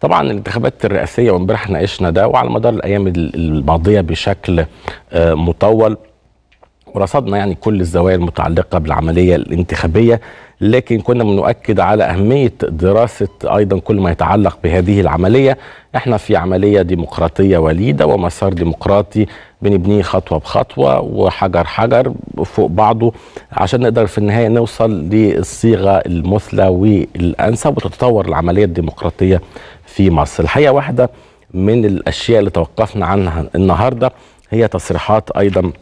طبعا الانتخابات الرئاسيه وامبارح ناقشنا ده وعلى مدار الايام الماضيه بشكل آه، مطول رصدنا يعني كل الزوايا المتعلقة بالعملية الانتخابية لكن كنا بنؤكد على أهمية دراسة أيضا كل ما يتعلق بهذه العملية احنا في عملية ديمقراطية وليدة ومسار ديمقراطي بنبنيه خطوة بخطوة وحجر حجر فوق بعضه عشان نقدر في النهاية نوصل للصيغة المثلى والأنسب وتتطور العملية الديمقراطية في مصر الحقيقة واحدة من الأشياء اللي توقفنا عنها النهاردة هي تصريحات أيضا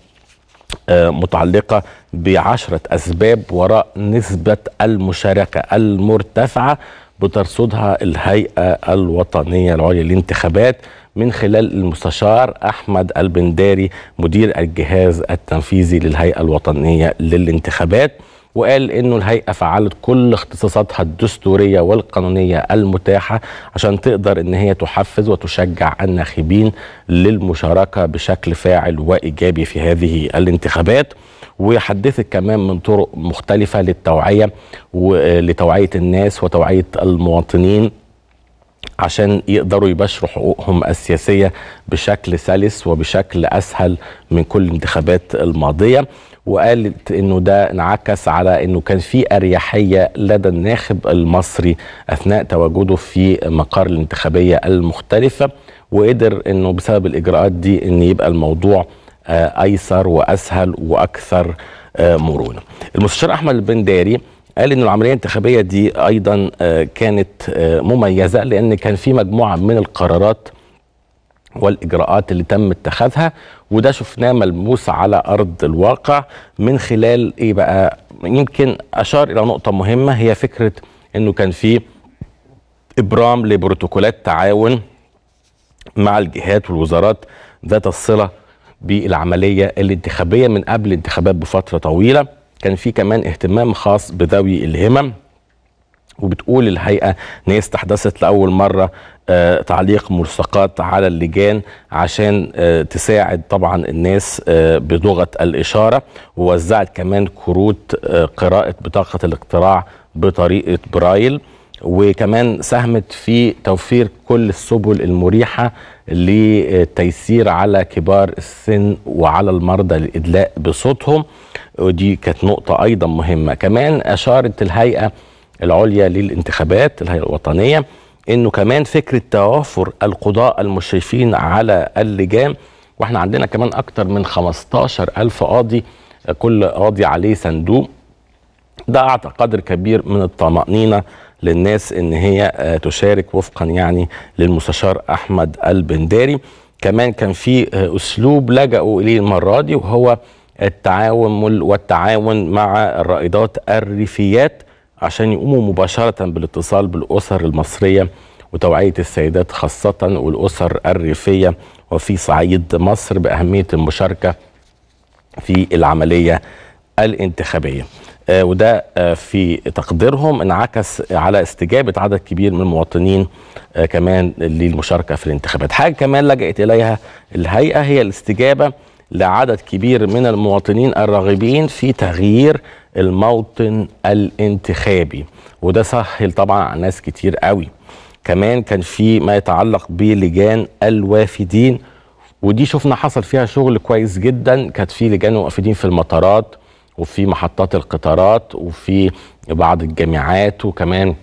آه، متعلقة بعشرة أسباب وراء نسبة المشاركة المرتفعة بترصدها الهيئة الوطنية العليا للانتخابات من خلال المستشار أحمد البنداري مدير الجهاز التنفيذي للهيئة الوطنية للانتخابات وقال انه الهيئه فعلت كل اختصاصاتها الدستوريه والقانونيه المتاحه عشان تقدر ان هي تحفز وتشجع الناخبين للمشاركه بشكل فاعل وايجابي في هذه الانتخابات وحدثت كمان من طرق مختلفه للتوعيه ولتوعيه الناس وتوعيه المواطنين عشان يقدروا يبشروا حقوقهم السياسيه بشكل سلس وبشكل اسهل من كل الانتخابات الماضيه وقالت انه ده انعكس على انه كان في اريحيه لدى الناخب المصري اثناء تواجده في مقار الانتخابيه المختلفه وقدر انه بسبب الاجراءات دي ان يبقى الموضوع آه، ايسر واسهل واكثر آه، مرونه. المستشار احمد البنداري قال ان العمليه الانتخابيه دي ايضا آه، كانت مميزه لان كان في مجموعه من القرارات والاجراءات اللي تم اتخاذها وده شفناه ملموس على ارض الواقع من خلال ايه بقى يمكن اشار الى نقطه مهمه هي فكره انه كان في ابرام لبروتوكولات تعاون مع الجهات والوزارات ذات الصله بالعمليه الانتخابيه من قبل الانتخابات بفتره طويله كان في كمان اهتمام خاص بذوي الهمم وبتقول الهيئه ان هي استحدثت لاول مره آه، تعليق ملصقات على اللجان عشان آه، تساعد طبعا الناس آه، بلغه الاشاره ووزعت كمان كروت قراءه بطاقه الاقتراع بطريقه برايل وكمان ساهمت في توفير كل السبل المريحه للتيسير على كبار السن وعلى المرضى الادلاء بصوتهم ودي كانت نقطه ايضا مهمه كمان اشارت الهيئه العليا للانتخابات الهيئه الوطنيه انه كمان فكره توافر القضاء المشرفين على اللجان واحنا عندنا كمان اكتر من 15 الف قاضي كل قاضي عليه صندوق ده اعطى قدر كبير من الطمانينه للناس ان هي آه، تشارك وفقا يعني للمستشار احمد البنداري كمان كان في آه، اسلوب لجأوا اليه المره دي وهو التعاون والتعاون مع الرائدات الريفيات عشان يقوموا مباشرة بالاتصال بالأسر المصرية وتوعية السيدات خاصة والأسر الريفية وفي صعيد مصر بأهمية المشاركة في العملية الانتخابية آه وده آه في تقديرهم انعكس على استجابة عدد كبير من المواطنين آه كمان للمشاركة في الانتخابات حاجة كمان لجأت إليها الهيئة هي الاستجابة لعدد كبير من المواطنين الراغبين في تغيير الموطن الانتخابي وده سهل طبعا على ناس كتير قوي كمان كان في ما يتعلق بلجان الوافدين ودي شفنا حصل فيها شغل كويس جدا كانت في لجان وافدين في المطارات وفي محطات القطارات وفي بعض الجامعات وكمان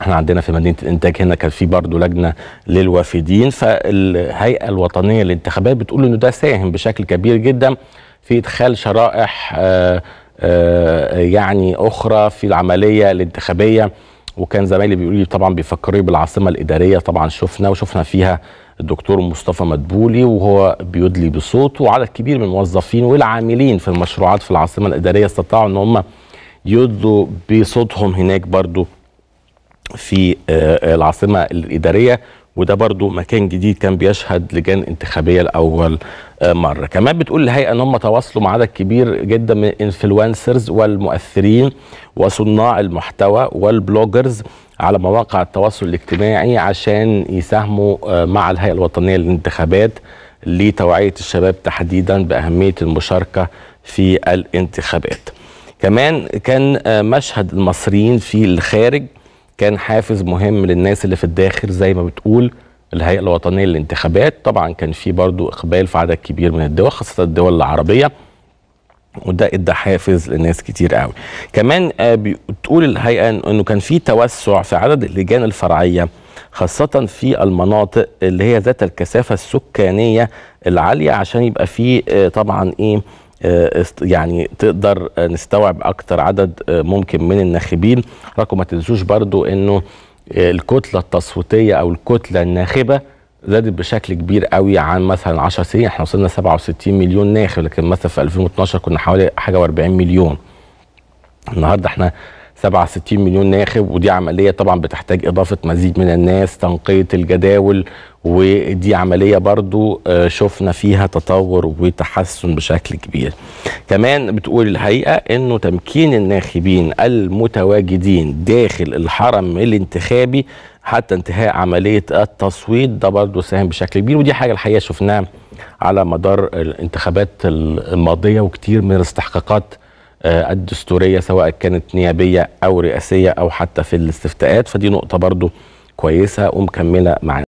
احنا عندنا في مدينه الانتاج هنا كان في برضه لجنه للوافدين فالهيئه الوطنيه للانتخابات بتقول انه ده ساهم بشكل كبير جدا في ادخال شرائح آه آه، يعني اخرى في العمليه الانتخابيه وكان زمايلي بيقولوا لي طبعا بيفكروا بالعاصمه الاداريه طبعا شفنا وشفنا فيها الدكتور مصطفى مدبولي وهو بيدلي بصوته وعدد كبير من الموظفين والعاملين في المشروعات في العاصمه الاداريه استطاعوا ان هم يدلوا بصوتهم هناك برضو في آه، آه، العاصمه الاداريه وده برضو مكان جديد كان بيشهد لجان انتخابية لأول آه، مرة كمان بتقول الهيئة أنهم تواصلوا مع عدد كبير جدا من الانفلونسرز والمؤثرين وصناع المحتوى والبلوجرز على مواقع التواصل الاجتماعي عشان يساهموا آه، مع الهيئة الوطنية للانتخابات لتوعية الشباب تحديدا بأهمية المشاركة في الانتخابات كمان كان آه، مشهد المصريين في الخارج كان حافز مهم للناس اللي في الداخل زي ما بتقول الهيئه الوطنيه للانتخابات طبعا كان في برضو اقبال في عدد كبير من الدول خاصه الدول العربيه وده ادى حافز لناس كتير قوي كمان آه، بتقول الهيئه انه كان في توسع في عدد اللجان الفرعيه خاصة في المناطق اللي هي ذات الكثافة السكانية العالية عشان يبقى في آه، طبعا ايه آه، يعني تقدر نستوعب اكتر عدد آه، ممكن من الناخبين رقم ما تنسوش برضو انه آه، الكتله التصويتيه او الكتله الناخبه زادت بشكل كبير قوي عن مثلا 10 سنين احنا وصلنا 67 مليون ناخب لكن مثلا في 2012 كنا حوالي حاجه و40 مليون النهارده احنا 67 مليون ناخب ودي عملية طبعا بتحتاج إضافة مزيد من الناس تنقية الجداول ودي عملية برضو آه، شفنا فيها تطور وتحسن بشكل كبير كمان بتقول الحقيقة أنه تمكين الناخبين المتواجدين داخل الحرم الانتخابي حتى انتهاء عملية التصويت ده برضو ساهم بشكل كبير ودي حاجة الحقيقة شفناها على مدار الانتخابات الماضية وكتير من الاستحقاقات آه، الدستوريه سواء كانت نيابيه او رئاسيه او حتى في الاستفتاءات فدي نقطه برضو كويسه ومكمله معانا